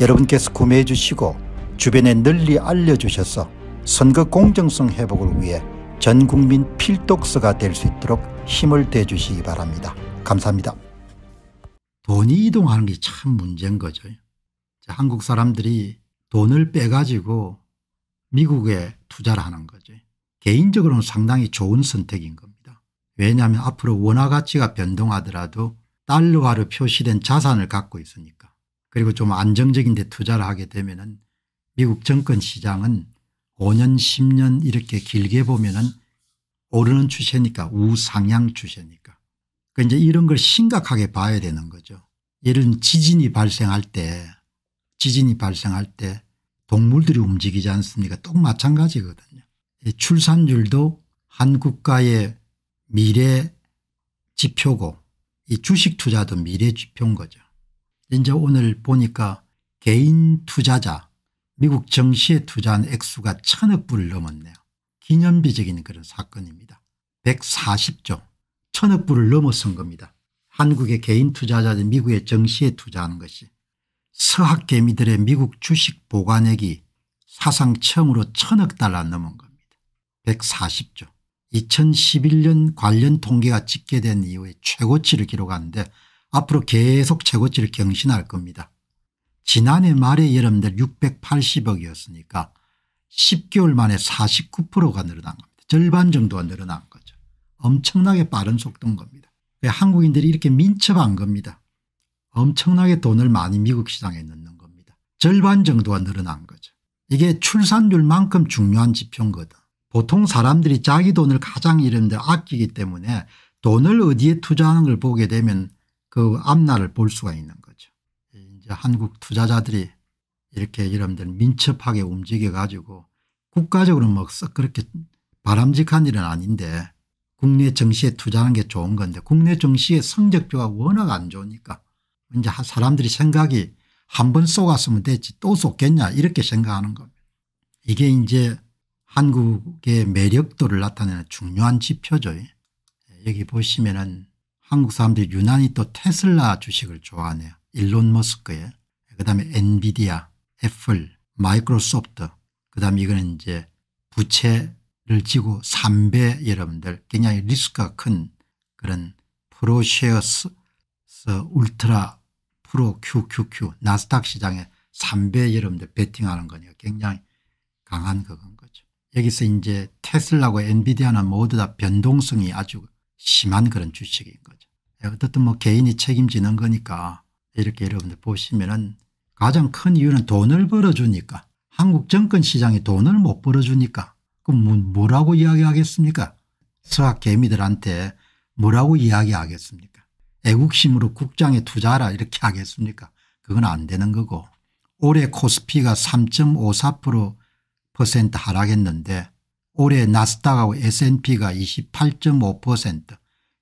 여러분께서 구매해 주시고 주변에 널리 알려주셔서 선거 공정성 회복을 위해 전국민 필독서가 될 수 있도록 힘을 대주시기 바랍니다. 감사합니다. 돈이 이동하는 게 참 문제인 거죠. 한국 사람들이 돈을 빼가지고 미국에 투자를 하는 거죠. 개인적으로는 상당히 좋은 선택인 겁니다. 왜냐하면 앞으로 원화 가치가 변동하더라도 달러화로 표시된 자산을 갖고 있으니까. 그리고 좀 안정적인 데 투자를 하게 되면 은 미국 정권 시장은 5년 10년 이렇게 길게 보면 은 오르는 추세니까 우상향 추세니까 그러니까 이제 이런 걸 심각하게 봐야 되는 거죠. 예를 들면 지진이 발생할 때 지진이 발생할 때 동물들이 움직이지 않습니까 똑 마찬가지거든요. 출산율도 한 국가의 미래 지표고 이 주식 투자도 미래 지표인 거죠. 이제 오늘 보니까 개인 투자자 미국 정시에 투자한 액수가 천억 불을 넘었네요. 기념비적인 그런 사건입니다. 140조 천억 불을 넘어선 겁니다. 한국의 개인 투자자들 미국의 정시에 투자한 것이 서학개미들의 미국 주식 보관액이 사상 처음으로 천억 달러 넘은 겁니다. 140조 2011년 관련 통계가 집계된 이후에 최고치를 기록하는데 앞으로 계속 최고치를 경신할 겁니다. 지난해 말에 여러분들 680억이었으니까 10개월 만에 49%가 늘어난 겁니다. 절반 정도가 늘어난 거죠. 엄청나게 빠른 속도인 겁니다. 한국인들이 이렇게 민첩한 겁니다. 엄청나게 돈을 많이 미국 시장에 넣는 겁니다. 절반 정도가 늘어난 거죠. 이게 출산율만큼 중요한 지표인 거다. 보통 사람들이 자기 돈을 가장 이런데 아끼기 때문에 돈을 어디에 투자하는 걸 보게 되면 그 앞날을 볼 수가 있는 거죠. 이제 한국 투자자들이 이렇게 여러분들 민첩하게 움직여 가지고 국가적으로 뭐썩 그렇게 바람직한 일은 아닌데 국내 정시에 투자하는 게 좋은 건데 국내 정시의 성적표가 워낙 안 좋으니까 이제 사람들이 생각이 한번 쏘갔으면 됐지 또 쏘겠냐 이렇게 생각하는 겁니다. 이게 이제 한국의 매력도를 나타내는 중요한 지표죠. 여기 보시면은 한국 사람들이 유난히 또 테슬라 주식을 좋아하네요. 일론 머스크의 그다음에 엔비디아 애플 마이크로소프트 그다음에 이거는 이제 부채를 지고 3배 여러분들 굉장히 리스크가 큰 그런 프로쉐어스 울트라 프로 QQQ 나스닥 시장에 3배 여러분들 베팅하는 거니까 굉장히 강한 그건 거죠. 여기서 이제 테슬라고 엔비디아는 모두 다 변동성이 아주 심한 그런 주식인 거죠. 어쨌든 뭐 개인이 책임지는 거니까 이렇게 여러분들 보시면은 가장 큰 이유는 돈을 벌어주니까 한국 정권 시장이 돈을 못 벌어주니까 그럼 뭐, 뭐라고 이야기하겠습니까? 서학 개미들한테 뭐라고 이야기하겠습니까? 애국심으로 국장에 투자하라 이렇게 하겠습니까? 그건 안 되는 거고 올해 코스피가 3.54% 하락했는데 올해 나스닥하고 S&P가 28.5%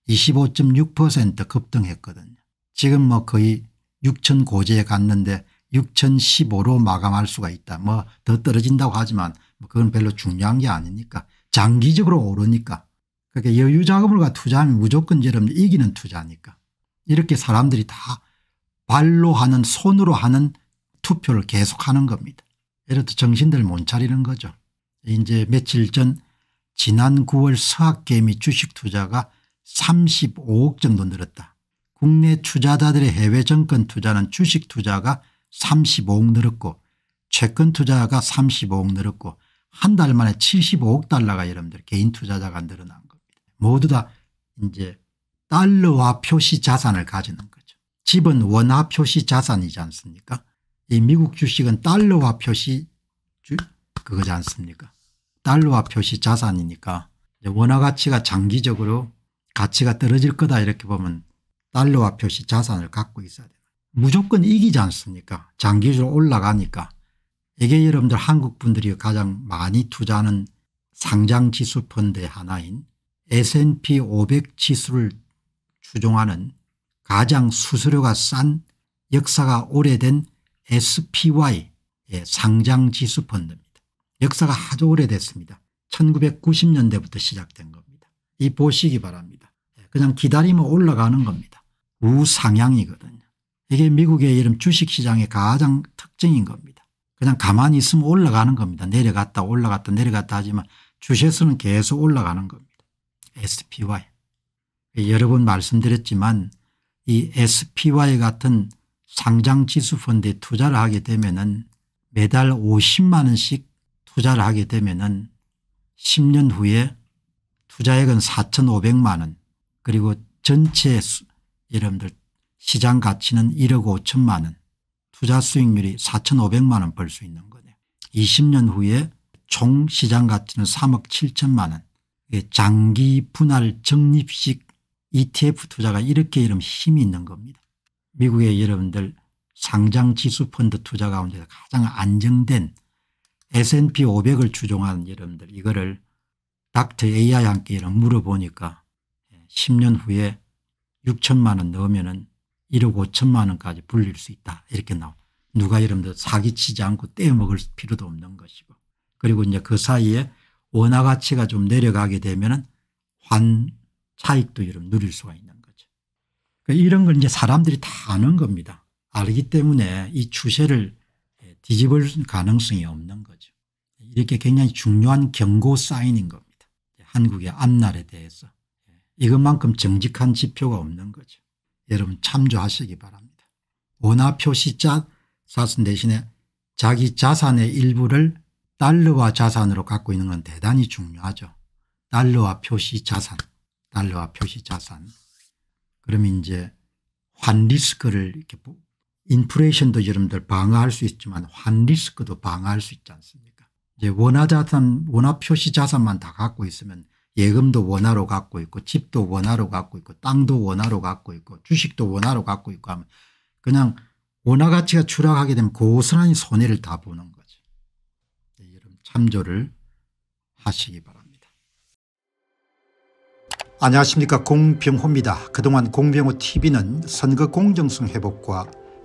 25.6% 급등했거든요. 지금 뭐 거의 6천 고지에 갔는데 6,015로 마감할 수가 있다. 뭐 더 떨어진다고 하지만 뭐 그건 별로 중요한 게 아니니까 장기적으로 오르니까 그러니까 여유 자금을과 투자하면 무조건 여러분 이기는 투자니까 이렇게 사람들이 다 발로 하는 손으로 하는 투표를 계속하는 겁니다. 예를 들 정신들 못 차리는 거죠. 이제 며칠 전 지난 9월 서학개미 주식 투자가 35억 정도 늘었다. 국내 투자자들의 해외 정권 투자는 주식 투자가 35억 늘었고 채권 투자가 35억 늘었고 한 달 만에 75억 달러가 여러분들 개인 투자자가 늘어난 겁니다. 모두 다 이제 달러와 표시 자산을 가지는 거죠. 집은 원화 표시 자산이지 않습니까 이 미국 주식은 달러화 표시 그거지 않습니까 달러와 표시 자산이니까 원화 가치가 장기적으로 가치가 떨어질 거다 이렇게 보면 달러와 표시 자산을 갖고 있어야 돼요. 무조건 이기지 않습니까 장기적으로 올라가니까 이게 여러분들 한국분들이 가장 많이 투자하는 상장지수 펀드 하나인 S&P 500 지수를 추종하는 가장 수수료가 싼 역사가 오래된 SPY 상장지수 펀드입니다. 역사가 아주 오래됐습니다. 1990년대부터 시작된 겁니다. 이 보시기 바랍니다. 예, 그냥 기다리면 올라가는 겁니다. 우상향이거든요. 이게 미국의 이름 주식시장의 가장 특징인 겁니다. 그냥 가만히 있으면 올라가는 겁니다. 내려갔다 올라갔다 내려갔다 하지만 주세수는 계속 올라가는 겁니다. SPY. 여러 번 말씀드렸지만 이 SPY 같은 상장지수 펀드에 투자를 하게 되면 은 매달 50만 원씩 투자를 하게 되면은 10년 후에 투자액은 4,500만 원 그리고 전체 수, 여러분들 시장 가치는 1억 5천만 원 투자 수익률이 4,500만 원 벌 수 있는 거네요. 20년 후에 총 시장 가치는 3억 7천만 원 장기 분할 적립식 ETF 투자가 이렇게 이름 힘이 있는 겁니다. 미국의 여러분들 상장 지수 펀드 투자 가운데 가장 안정된 S&P 500을 추종하는 여러분들 이거를 닥터 AI 함께 물어보니까 10년 예, 후에 6천만 원 넣으면 1억 5천만 원까지 불릴 수 있다 이렇게 나와 누가 이름들 사기치지 않고 떼어먹을 필요도 없는 것이고 그리고 이제 그 사이에 원화 가치가 좀 내려가게 되면 환 차익도 이름 누릴 수가 있는 거죠. 그러니까 이런 걸 이제 사람들이 다 아는 겁니다. 알기 때문에 이 추세를 뒤집을 가능성이 없는 거죠. 이렇게 굉장히 중요한 경고 사인인 겁니다. 한국의 앞날에 대해서 예. 이것만큼 정직한 지표가 없는 거죠. 여러분 참조하시기 바랍니다. 원화 표시자 사선 대신에 자기 자산의 일부를 달러와 자산으로 갖고 있는 건 대단히 중요하죠. 달러와 표시 자산, 달러와 표시 자산. 그러면 이제 환 리스크를 이렇게 인플레이션도 여러분들 방어할 수 있지만 환 리스크도 방어할 수 있지 않습니까 이제 원화 자산 원화 표시 자산만 다 갖고 있으면 예금도 원화로 갖고 있고 집도 원화로 갖고 있고 땅도 원화로 갖고 있고 주식도 원화로 갖고 있고 하면 그냥 원화 가치가 추락하게 되면 고스란히 손해를 다 보는 거죠. 네, 여러분 참조를 하시기 바랍니다. 안녕하십니까 공병호입니다. 그동안 공병호 tv는 선거 공정성 회복과